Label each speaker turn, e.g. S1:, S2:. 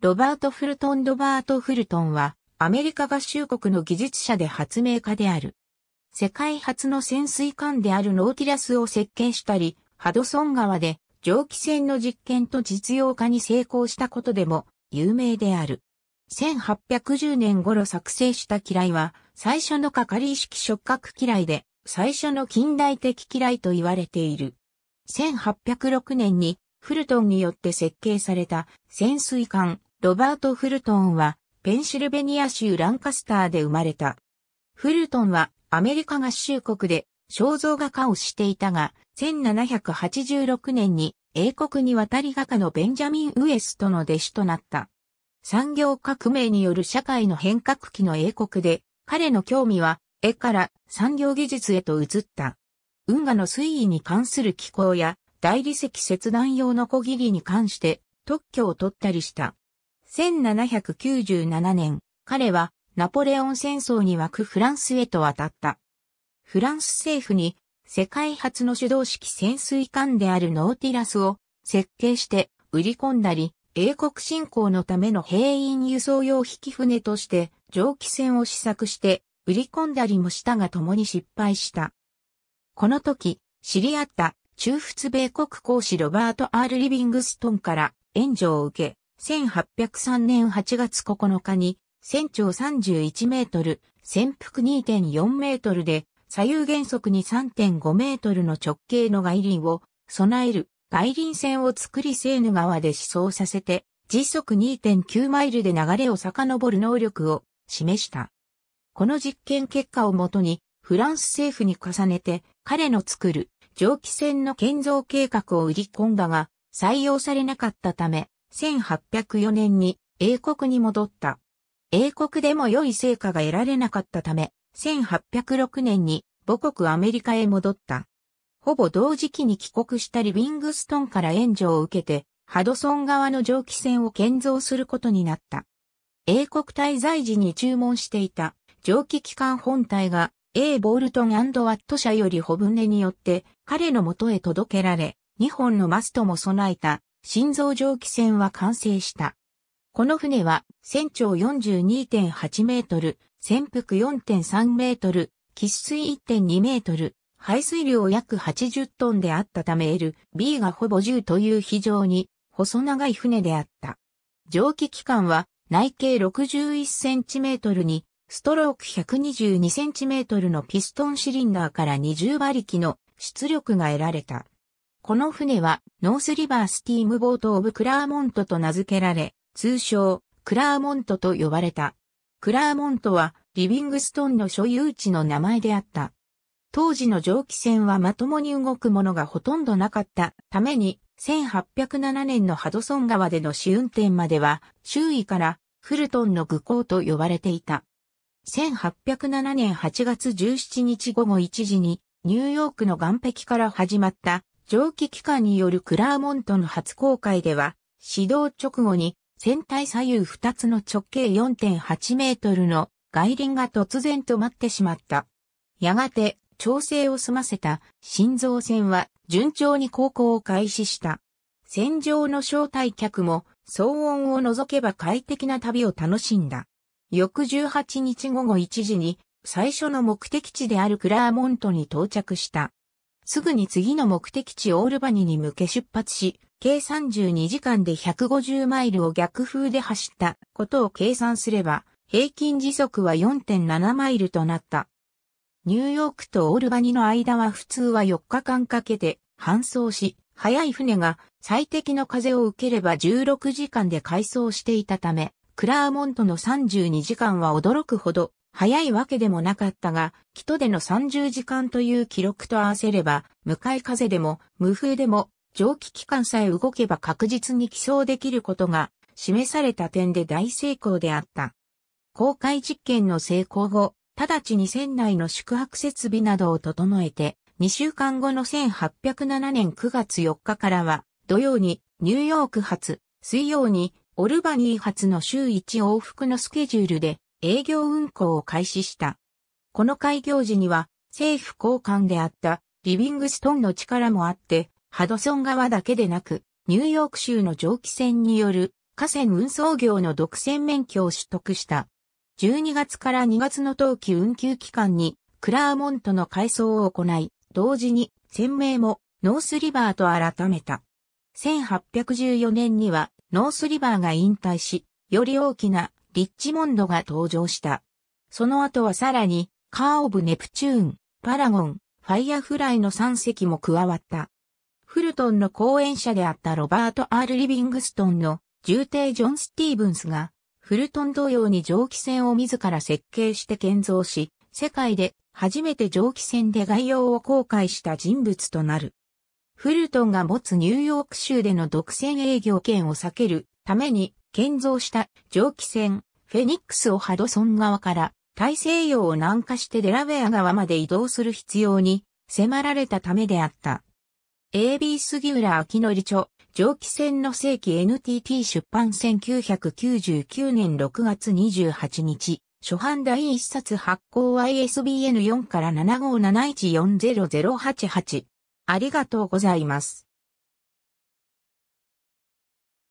S1: ロバート・フルトン・ロバート・フルトンは、アメリカ合衆国の技術者で発明家である。世界初の潜水艦であるノーティラスを設計したり、ハドソン川で蒸気船の実験と実用化に成功したことでも有名である。1810年頃作成した機雷は、最初のかかり識触覚機雷で、最初の近代的機雷と言われている。1806年にフルトンによって設計された潜水艦ロバート・フルトンは、ペンシルベニア州ランカスターで生まれた。フルトンは、アメリカ合衆国で、肖像画家をしていたが、1786年に、英国に渡り画家のベンジャミン・ウエストの弟子となった。産業革命による社会の変革期の英国で、彼の興味は、絵から産業技術へと移った。運河の水位に関する機構や、大理石切断用の小切りに関して、特許を取ったりした。1797年、彼はナポレオン戦争に湧くフランスへと渡った。フランス政府に世界初の主導式潜水艦であるノーティラスを設計して売り込んだり、英国侵攻のための兵員輸送用引き船として蒸気船を試作して売り込んだりもしたが共に失敗した。この時、知り合った中仏米国公使ロバート・アール・リビングストンから援助を受け、1803年8月9日に、船長31メートル、潜伏2.4メートルで、左右原則に3.5メートルの直径の外輪を備える外輪船を作りセーヌ川で思想させて、時速2.9マイルで流れを遡る能力を示した。この実験結果をもとに、フランス政府に重ねて、彼の作る蒸気船の建造計画を売り込んだが、採用されなかったため、1804年に英国に戻った。英国でも良い成果が得られなかったため、1806年に母国アメリカへ戻った。ほぼ同時期に帰国したリビングストンから援助を受けて、ハドソン側の蒸気船を建造することになった。英国滞在時に注文していた蒸気機関本体が A ボールトンワット社より小舟によって彼の元へ届けられ、2本のマストも備えた心臓蒸気船は完成した。この船は、船長42.8メートル、潜伏4.3メートル、喫水1.2メートル、排水量約80トンであったため LB がほぼ10という非常に細長い船であった。蒸気機関は内径61センチメートルにストローク122センチメートルのピストンシリンダーから20馬力の出力が得られた。この船はノースリバースティームボート・オブ・クラーモントと名付けられ、通称クラーモントと呼ばれた。クラーモントはリビングストンの所有地の名前であった。当時の蒸気船はまともに動くものがほとんどなかったために、1807年のハドソン川での試運転までは、周囲からフルトンの愚行と呼ばれていた。1807年8月17日午後1時に、ニューヨークの岸壁から始まった蒸気機関によるクラーモントの初公開では、始動直後に船体左右2つの直径4.8メートルの外輪が突然止まってしまった。やがて調整を済ませた心臓船は順調に航行を開始した。船上の招待客も騒音を除けば快適な旅を楽しんだ。翌18日午後1時に最初の目的地であるクラーモントに到着した。すぐに次の目的地オールバニに向け出発し、計32時間で150マイルを逆風で走ったことを計算すれば、平均時速は4.7マイルとなった。ニューヨークとオールバニの間は普通は4日間かけて搬送し、早い船が最適の風を受ければ16時間で改装していたため、クラーモントの32時間は驚くほど早いわけでもなかったが、木戸での30時間という記録と合わせれば、向かい風でも、無風でも、蒸気機関さえ動けば確実に起草できることが、示された点で大成功であった。公開実験の成功後、直ちに船内の宿泊設備などを整えて、2週間後の1807年9月4日からは、土曜にニューヨーク発、水曜にオルバニー発の週1往復のスケジュールで営業運行を開始した。この開業時には政府高官であったリビングストンの力もあって、ハドソン側だけでなく、ニューヨーク州の蒸気船による河川運送業の独占免許を取得した。12月から2月の冬季運休期間にクラーモントの改装を行い、同時に船名もノースリバーと改めた。1814年にはノースリバーが引退し、より大きなリッチモンドが登場した。その後はさらに、カー・オブ・ネプチューン、パラゴン、ファイアフライの3隻も加わった。フルトンの講演者であったロバート・アール・リビングストンの重帝ジョン・スティーブンスが、フルトン同様に蒸気船を自ら設計して建造し、世界で初めて蒸気船で概要を公開した人物となる。フルトンが持つニューヨーク州での独占営業権を避けるために建造した蒸気船フェニックスをハドソン側から大西洋を南下してデラウェア側まで移動する必要に迫られたためであった。AB 杉浦秋典著、蒸気船の世紀 NTT 出版1999年6月28日、初版第一冊発行 ISBN4 から7571400888。ありがとうございます。